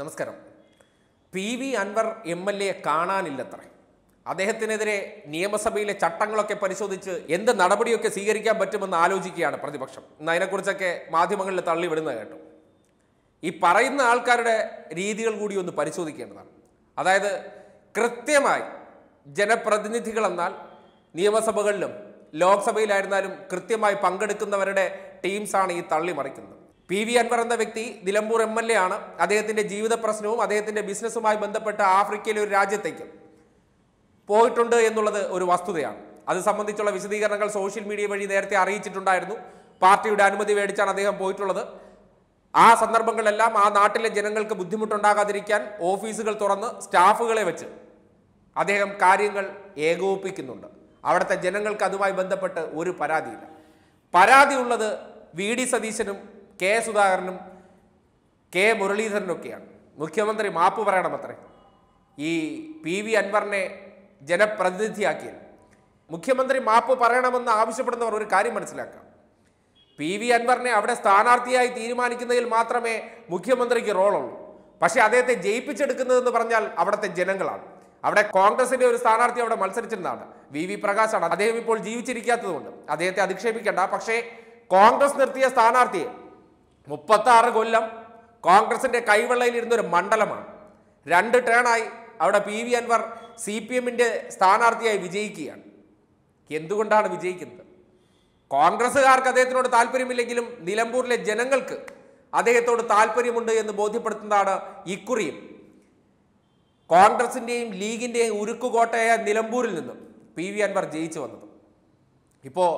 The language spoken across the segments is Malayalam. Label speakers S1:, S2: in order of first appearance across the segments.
S1: നമസ്കാരം P V Anvar M L A കാണാനില്ലത്രേ അദ്ദേഹത്തിനെതിരെ നിയമസഭയിലെ ചട്ടങ്ങളൊക്കെ പരിശോധിച്ച് എന്ത് നടപടിയൊക്കെ സ്വീകരിക്കാൻ പറ്റുമെന്ന് ആലോചിക്കുകയാണ് പ്രതിപക്ഷം എന്നാൽ അതിനെക്കുറിച്ചൊക്കെ മാധ്യമങ്ങളിൽ തള്ളിവിടുന്നത് കേട്ടു ഈ പറയുന്ന ആൾക്കാരുടെ രീതികൾ കൂടി ഒന്ന് പരിശോധിക്കേണ്ടതാണ് അതായത് കൃത്യമായി ജനപ്രതിനിധികളെന്നാൽ നിയമസഭകളിലും ലോക്സഭയിലായിരുന്നാലും കൃത്യമായി പങ്കെടുക്കുന്നവരുടെ ടീംസാണ് ഈ തള്ളി മറിക്കുന്നത് പി വി അൻവർ എന്ന വ്യക്തി നിലമ്പൂർ എം എൽ എ ആണ് അദ്ദേഹത്തിൻ്റെ ജീവിത പ്രശ്നവും അദ്ദേഹത്തിൻ്റെ ബിസിനസ്സുമായി ബന്ധപ്പെട്ട ആഫ്രിക്കയിലെ ഒരു രാജ്യത്തേക്ക് പോയിട്ടുണ്ട് എന്നുള്ളത് ഒരു വസ്തുതയാണ് അത് സംബന്ധിച്ചുള്ള വിശദീകരണങ്ങൾ സോഷ്യൽ മീഡിയ വഴി നേരത്തെ അറിയിച്ചിട്ടുണ്ടായിരുന്നു പാർട്ടിയുടെ അനുമതി മേടിച്ചാണ് അദ്ദേഹം പോയിട്ടുള്ളത് ആ സന്ദർഭങ്ങളിലെല്ലാം ആ നാട്ടിലെ ജനങ്ങൾക്ക് ബുദ്ധിമുട്ടുണ്ടാകാതിരിക്കാൻ ഓഫീസുകൾ തുറന്ന് സ്റ്റാഫുകളെ വെച്ച് അദ്ദേഹം കാര്യങ്ങൾ ഏകോപിപ്പിക്കുന്നുണ്ട് അവിടുത്തെ ജനങ്ങൾക്ക് അതുമായി ബന്ധപ്പെട്ട് ഒരു പരാതിയില്ല പരാതിയുള്ളത് വി ഡി സതീശനും കെ സുധാകരനും കെ മുരളീധരനൊക്കെയാണ് മുഖ്യമന്ത്രി മാപ്പ് പറയണമത്രേ ഈ പി വി അൻവറിനെ ജനപ്രതിനിധിയാക്കിയത് മുഖ്യമന്ത്രി മാപ്പ് പറയണമെന്ന് ആവശ്യപ്പെടുന്നവർ ഒരു കാര്യം മനസ്സിലാക്കാം പി വി അൻവറിനെ അവിടെ സ്ഥാനാർത്ഥിയായി തീരുമാനിക്കുന്നതിൽ മാത്രമേ മുഖ്യമന്ത്രിക്ക് റോളുള്ളൂ പക്ഷേ അദ്ദേഹത്തെ ജയിപ്പിച്ചെടുക്കുന്നതെന്ന് പറഞ്ഞാൽ അവിടുത്തെ ജനങ്ങളാണ് അവിടെ കോൺഗ്രസിന്റെ ഒരു സ്ഥാനാർത്ഥി അവിടെ മത്സരിച്ചിരുന്നതാണ് വി വി പ്രകാശാണ് അദ്ദേഹം ഇപ്പോൾ ജീവിച്ചിരിക്കാത്തതുകൊണ്ട് അദ്ദേഹത്തെ അധിക്ഷേപിക്കേണ്ട പക്ഷേ കോൺഗ്രസ് നിർത്തിയ സ്ഥാനാർത്ഥിയെ മുപ്പത്താറ് കൊല്ലം കോൺഗ്രസിൻ്റെ കൈവെള്ളയിലിരുന്ന ഒരു മണ്ഡലമാണ് രണ്ട് ടേണായി അവിടെ P V Anvar C P എമ്മിൻ്റെ സ്ഥാനാർത്ഥിയായി വിജയിക്കുകയാണ് എന്തുകൊണ്ടാണ് വിജയിക്കുന്നത് കോൺഗ്രസ്സുകാർക്ക് അദ്ദേഹത്തിനോട് താല്പര്യമില്ലെങ്കിലും നിലമ്പൂരിലെ ജനങ്ങൾക്ക് അദ്ദേഹത്തോട് താല്പര്യമുണ്ട് എന്ന് ബോധ്യപ്പെടുത്തുന്നതാണ് ഇക്കുറിയും കോൺഗ്രസിൻ്റെയും ലീഗിൻ്റെയും ഉരുക്കുകോട്ടയായ നിലമ്പൂരിൽ നിന്നും പി വി അൻവർ ജയിച്ചു വന്നത് ഇപ്പോൾ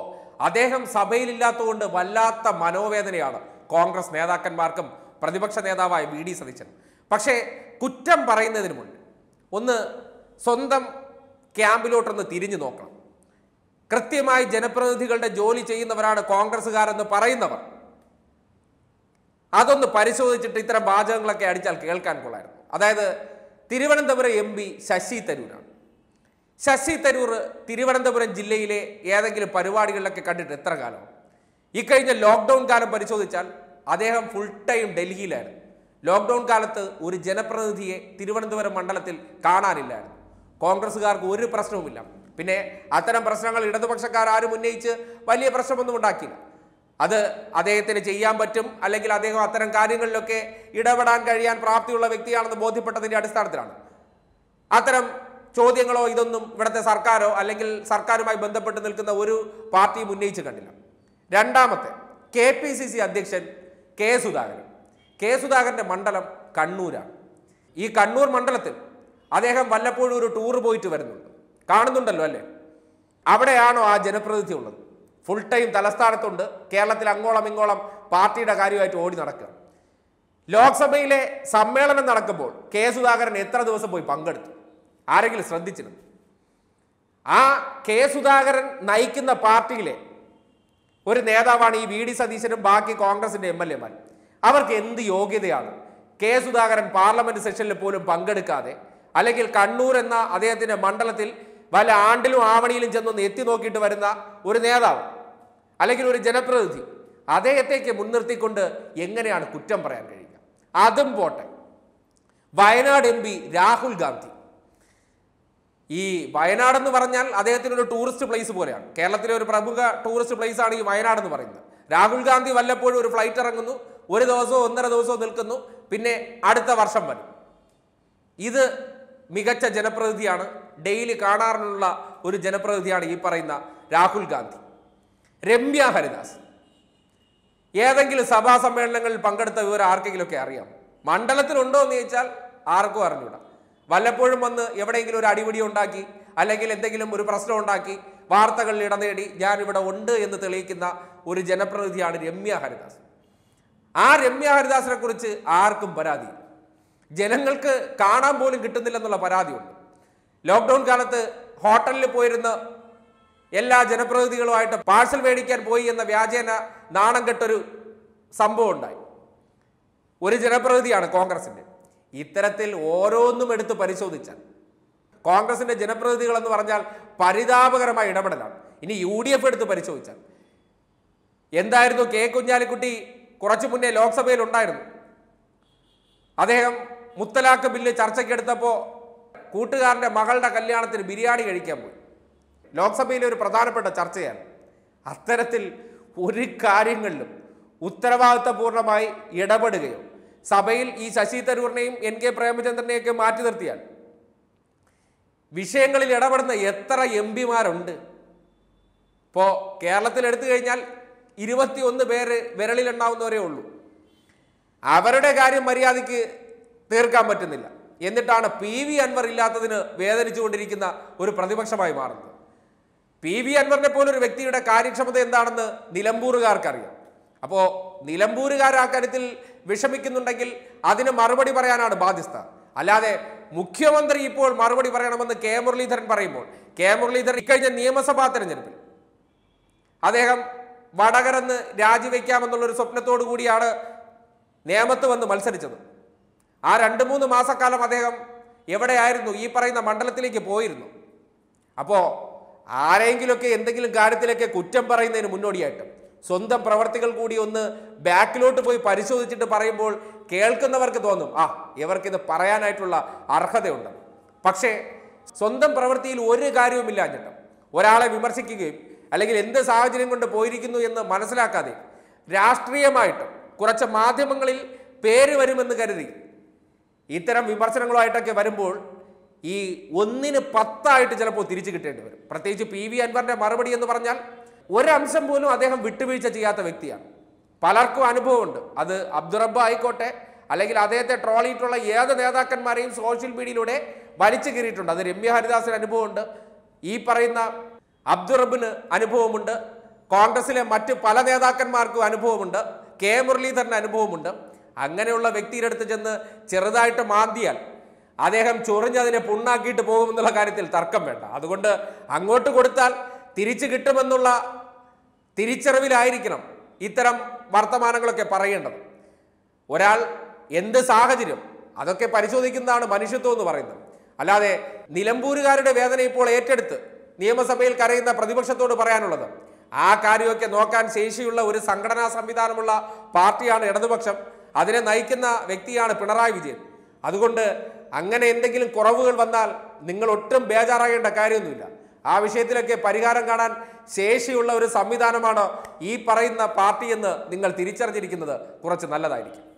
S1: അദ്ദേഹം സഭയിലില്ലാത്തതുകൊണ്ട് വല്ലാത്ത മനോവേദനയാണ് കോൺഗ്രസ് നേതാക്കന്മാർക്കും പ്രതിപക്ഷ നേതാവായ വി ഡി സതീശൻ പക്ഷേ കുറ്റം പറയുന്നതിന് മുൻപ് ഒന്ന് സ്വന്തം ക്യാമ്പിലോട്ടൊന്ന് തിരിഞ്ഞു നോക്കണം കൃത്യമായി ജനപ്രതിനിധികളുടെ ജോലി ചെയ്യുന്നവരാണ് കോൺഗ്രസ്സുകാരെന്ന് പറയുന്നവർ അതൊന്ന് പരിശോധിച്ചിട്ട് ഇത്തരം വാചകങ്ങളൊക്കെ അടിച്ചാൽ കേൾക്കാൻ കൊള്ളായിരുന്നു അതായത് തിരുവനന്തപുരം എം പി ശശി തരൂരാണ് ശശി തരൂർ തിരുവനന്തപുരം ജില്ലയിലെ ഏതെങ്കിലും പരിപാടികളിലൊക്കെ കണ്ടിട്ട് എത്ര കാലമാണ് ഈ കഴിഞ്ഞ ലോക്ക്ഡൗൺ കാലം പരിശോധിച്ചാൽ അദ്ദേഹം ഫുൾ ടൈം ഡൽഹിയിലായിരുന്നു ലോക്ക്ഡൗൺ കാലത്ത് ഒരു ജനപ്രതിനിധിയെ തിരുവനന്തപുരം മണ്ഡലത്തിൽ കാണാനില്ലായിരുന്നു കോൺഗ്രസ്സുകാർക്ക് ഒരു പ്രശ്നവുമില്ല പിന്നെ അത്തരം പ്രശ്നങ്ങൾ ഇടതുപക്ഷക്കാർ ആരും ഉന്നയിച്ച് വലിയ പ്രശ്നമൊന്നും ഉണ്ടാക്കിയില്ല അത് അദ്ദേഹത്തിന് ചെയ്യാൻ പറ്റും അല്ലെങ്കിൽ അദ്ദേഹം അത്തരം കാര്യങ്ങളിലൊക്കെ ഇടപെടാൻ കഴിയാൻ പ്രാപ്തിയുള്ള വ്യക്തിയാണെന്ന് ബോധ്യപ്പെട്ടതിൻ്റെ അടിസ്ഥാനത്തിലാണ് അത്തരം ചോദ്യങ്ങളോ ഇതൊന്നും ഇവിടുത്തെ സർക്കാരോ അല്ലെങ്കിൽ സർക്കാരുമായി ബന്ധപ്പെട്ട് നിൽക്കുന്ന ഒരു പാർട്ടിയും ഉന്നയിച്ച് കണ്ടില്ല രണ്ടാമത്തെ കെ പി സി സി അധ്യക്ഷൻ കെ സുധാകരൻ കെ സുധാകരൻ്റെ മണ്ഡലം കണ്ണൂരാണ് ഈ കണ്ണൂർ മണ്ഡലത്തിൽ അദ്ദേഹം വല്ലപ്പോഴും ഒരു ടൂർ പോയിട്ട് വരുന്നുണ്ട് കാണുന്നുണ്ടല്ലോ അല്ലേ അവിടെയാണോ ആ ജനപ്രതിനിധി ഉള്ളത് ഫുൾ ടൈം തലസ്ഥാനത്തുണ്ട് കേരളത്തിൽ അങ്ങോളം ഇങ്ങോളം പാർട്ടിയുടെ കാര്യമായിട്ട് ഓടി നടക്കുക ലോക്സഭയിലെ സമ്മേളനം നടക്കുമ്പോൾ കെ സുധാകരൻ എത്ര ദിവസം പോയി പങ്കെടുത്തു ആരെങ്കിലും ശ്രദ്ധിച്ചിരുന്നു ആ കെ സുധാകരൻ നയിക്കുന്ന പാർട്ടിയിലെ ഒരു നേതാവാണ് ഈ വി ഡി സതീശനും ബാക്കി കോൺഗ്രസിന്റെ എം എൽ എമാർ അവർക്ക് എന്ത് യോഗ്യതയാണ് കെ സുധാകരൻ പാർലമെന്റ് സെഷനിൽ പോലും പങ്കെടുക്കാതെ അല്ലെങ്കിൽ കണ്ണൂർ എന്ന അദ്ദേഹത്തിന്റെ മണ്ഡലത്തിൽ വല്ല ആണ്ടിലും ആവണിയിലും ചെന്നൊന്ന് എത്തി നോക്കിയിട്ട് വരുന്ന ഒരു നേതാവ് അല്ലെങ്കിൽ ഒരു ജനപ്രതിനിധി അദ്ദേഹത്തേക്ക് മുൻനിർത്തിക്കൊണ്ട് എങ്ങനെയാണ് കുറ്റം പറയാൻ കഴിയുക അതും പോട്ടെ വയനാട് എം രാഹുൽ ഗാന്ധി ഈ വയനാട് എന്ന് പറഞ്ഞാൽ അദ്ദേഹത്തിന് ഒരു ടൂറിസ്റ്റ് പ്ലേസ് പോലെയാണ് കേരളത്തിലെ ഒരു പ്രമുഖ ടൂറിസ്റ്റ് പ്ലേസ് ആണ് ഈ വയനാട് എന്ന് പറയുന്നത് രാഹുൽ ഗാന്ധി വല്ലപ്പോഴും ഒരു ഫ്ലൈറ്റ് ഇറങ്ങുന്നു ഒരു ദിവസവും ഒന്നര ദിവസവും നിൽക്കുന്നു പിന്നെ അടുത്ത വർഷം വരും ഇത് മികച്ച ജനപ്രതിനിധിയാണ് ഡെയിലി കാണാറുള്ള ഒരു ജനപ്രതിനിധിയാണ് ഈ പറയുന്ന രാഹുൽ ഗാന്ധി രമ്യ ഹരിദാസ് ഏതെങ്കിലും സഭാ സമ്മേളനങ്ങളിൽ പങ്കെടുത്ത വിവരം ആർക്കെങ്കിലുമൊക്കെ അറിയാം മണ്ഡലത്തിലുണ്ടോ എന്ന് ചോദിച്ചാൽ ആർക്കും അറിഞ്ഞൂടാ വല്ലപ്പോഴും വന്ന് എവിടെയെങ്കിലും ഒരു അടിപിടി ഉണ്ടാക്കി അല്ലെങ്കിൽ എന്തെങ്കിലും ഒരു പ്രശ്നം ഉണ്ടാക്കി വാർത്തകളിൽ ഇടനേടി ഞാൻ ഇവിടെ ഉണ്ട് എന്ന് തെളിയിക്കുന്ന ഒരു ജനപ്രതിനിധിയാണ് രമ്യ ഹരിദാസ് ആ രമ്യ ഹരിദാസിനെ കുറിച്ച് ആർക്കും പരാതി ജനങ്ങൾക്ക് കാണാൻ പോലും കിട്ടുന്നില്ലെന്നുള്ള പരാതിയുണ്ട് ലോക്ക്ഡൗൺ കാലത്ത് ഹോട്ടലിൽ പോയിരുന്ന എല്ലാ ജനപ്രതിനിധികളുമായിട്ട് പാഴ്സൽ മേടിക്കാൻ പോയി എന്ന വ്യാജേന നാണം കെട്ടൊരു സംഭവം ഉണ്ടായി ഒരു ജനപ്രതിനിധിയാണ് കോൺഗ്രസിൻ്റെ ഇത്തരത്തിൽ ഓരോന്നും എടുത്ത് പരിശോധിച്ചാൽ കോൺഗ്രസിന്റെ ജനപ്രതിനിധികൾ എന്ന് പറഞ്ഞാൽ പരിതാപകരമായ ഇടപെടലാണ് ഇനി യു ഡി എഫ് എടുത്ത് പരിശോധിച്ചാൽ എന്തായിരുന്നു കെ കുഞ്ഞാലിക്കുട്ടി കുറച്ചു മുന്നേ ലോക്സഭയിൽ ഉണ്ടായിരുന്നു അദ്ദേഹം മുത്തലാഖ് ബില്ല് ചർച്ചയ്ക്കെടുത്തപ്പോൾ കൂട്ടുകാരൻ്റെ മകളുടെ കല്യാണത്തിന് ബിരിയാണി കഴിക്കാൻ പോയി ലോക്സഭയിലെ ഒരു പ്രധാനപ്പെട്ട ചർച്ചയാണ് അത്തരത്തിൽ ഒരു കാര്യങ്ങളിലും ഉത്തരവാദിത്തപൂർണമായി ഇടപെടുകയോ സഭയിൽ ഈ ശശി തരൂറിനെയും എൻ കെ പ്രേമചന്ദ്രനെയൊക്കെ മാറ്റി നിർത്തിയാൽ വിഷയങ്ങളിൽ ഇടപെടുന്ന എത്ര എം പിമാരുണ്ട് ഇപ്പോൾ കേരളത്തിൽ എടുത്തു കഴിഞ്ഞാൽ ഇരുപത്തിയൊന്ന് പേര് വിരളിലുണ്ടാവുന്നവരേ ഉള്ളൂ അവരുടെ കാര്യം മര്യാദയ്ക്ക് തീർക്കാൻ പറ്റുന്നില്ല എന്നിട്ടാണ് പി വി അൻവർ ഇല്ലാത്തതിന് വേദനിച്ചുകൊണ്ടിരിക്കുന്ന ഒരു പ്രതിപക്ഷമായി മാറുന്നത് പി വി അൻവറിനെ പോലൊരു വ്യക്തിയുടെ കാര്യക്ഷമത എന്താണെന്ന് നിലമ്പൂറുകാർക്കറിയാം അപ്പോൾ നിലമ്പൂരുകാർ ആ കാര്യത്തിൽ വിഷമിക്കുന്നുണ്ടെങ്കിൽ അതിന് മറുപടി പറയാനാണ് ബാധ്യസ്ഥ അല്ലാതെ മുഖ്യമന്ത്രി ഇപ്പോൾ മറുപടി പറയണമെന്ന് കെ മുരളീധരൻ പറയുമ്പോൾ കെ മുരളീധരൻ ഇക്കഴിഞ്ഞ നിയമസഭാ തെരഞ്ഞെടുപ്പിൽ അദ്ദേഹം വടകരന്ന് രാജിവെക്കാമെന്നുള്ളൊരു സ്വപ്നത്തോടു കൂടിയാണ് നേമത്ത് വന്ന് മത്സരിച്ചത് ആ രണ്ട് മൂന്ന് മാസക്കാലം അദ്ദേഹം എവിടെയായിരുന്നു ഈ പറയുന്ന മണ്ഡലത്തിലേക്ക് പോയിരുന്നു അപ്പോൾ ആരെങ്കിലുമൊക്കെ എന്തെങ്കിലും കാര്യത്തിലൊക്കെ കുറ്റം പറയുന്നതിന് മുന്നോടിയായിട്ട് സ്വന്തം പ്രവർത്തികൾ കൂടി ഒന്ന് ബാക്കിലോട്ട് പോയി പരിശോധിച്ചിട്ട് പറയുമ്പോൾ കേൾക്കുന്നവർക്ക് തോന്നും ആ ഇവർക്കിത് പറയാനായിട്ടുള്ള അർഹതയുണ്ട് പക്ഷേ സ്വന്തം പ്രവൃത്തിയിൽ ഒരു കാര്യവുമില്ല ഞെട്ടം ഒരാളെ വിമർശിക്കുകയും അല്ലെങ്കിൽ എന്ത് സാഹചര്യം കൊണ്ട് പോയിരിക്കുന്നു എന്ന് മനസ്സിലാക്കാതെ രാഷ്ട്രീയമായിട്ട് കുറച്ച് മാധ്യമങ്ങളിൽ പേര് വരുമെന്ന് കരുതി ഇത്തരം വിമർശനങ്ങളുമായിട്ടൊക്കെ വരുമ്പോൾ ഈ ഒന്നിന് പത്തായിട്ട് ചിലപ്പോൾ തിരിച്ചു കിട്ടേണ്ടി വരും പ്രത്യേകിച്ച് പി വി അൻവറിൻ്റെ മറുപടി എന്ന് പറഞ്ഞാൽ ഒരംശം പോലും അദ്ദേഹം വിട്ടുവീഴ്ച ചെയ്യാത്ത വ്യക്തിയാണ് പലർക്കും അനുഭവമുണ്ട് അത് അബ്ദുറബ്ബ ആയിക്കോട്ടെ അല്ലെങ്കിൽ അദ്ദേഹത്തെ ട്രോൾ ചെയ്തിട്ടുള്ള ഏത് നേതാക്കന്മാരെയും സോഷ്യൽ മീഡിയയിലൂടെ വലിച്ചു കീറിയിട്ടുണ്ട് അത് രമ്യ ഹരിദാസിന് അനുഭവമുണ്ട് ഈ പറയുന്ന അബ്ദുറബിന് അനുഭവമുണ്ട് കോൺഗ്രസിലെ മറ്റ് പല നേതാക്കന്മാർക്കും അനുഭവമുണ്ട് കെ മുരളീധരന് അനുഭവമുണ്ട് അങ്ങനെയുള്ള വ്യക്തിയുടെ അടുത്ത് ചെന്ന് ചെറുതായിട്ട് മാന്തിയാൽ അദ്ദേഹം ചൊറിഞ്ഞതിനെ പുണ്ണാക്കിയിട്ട് പോകുമെന്നുള്ള കാര്യത്തിൽ തർക്കം വേണ്ട അതുകൊണ്ട് അങ്ങോട്ട് കൊടുത്താൽ തിരിച്ചു കിട്ടുമെന്നുള്ള തിരിച്ചറിവിലായിരിക്കണം ഇത്തരം വർത്തമാനങ്ങളൊക്കെ പറയേണ്ടത് ഒരാൾ എന്ത് സാഹചര്യം അതൊക്കെ പരിശോധിക്കുന്നതാണ് മനുഷ്യത്വം എന്ന് പറയുന്നത് അല്ലാതെ നിലമ്പൂരുകാരുടെ വേദന ഇപ്പോൾ ഏറ്റെടുത്ത് നിയമസഭയിൽ കരയുന്ന പ്രതിപക്ഷത്തോട് പറയാനുള്ളത് ആ കാര്യമൊക്കെ നോക്കാൻ ശേഷിയുള്ള ഒരു സംഘടനാ സംവിധാനമുള്ള പാർട്ടിയാണ് ഇടതുപക്ഷം അതിനെ നയിക്കുന്ന വ്യക്തിയാണ് പിണറായി വിജയൻ അതുകൊണ്ട് അങ്ങനെ എന്തെങ്കിലും കുറവുകൾ വന്നാൽ നിങ്ങൾ ഒട്ടും ബേജാറാകേണ്ട കാര്യമൊന്നുമില്ല ആ വിഷയത്തിലൊക്കെ പരിഹാരം കാണാൻ ശേഷിയുള്ള ഒരു സംവിധാനമാണ് ഈ പറയുന്ന പാർട്ടിയെന്ന് നിങ്ങൾ തിരിച്ചറിഞ്ഞിരിക്കുന്നത് കുറച്ച് നല്ലതായിരിക്കും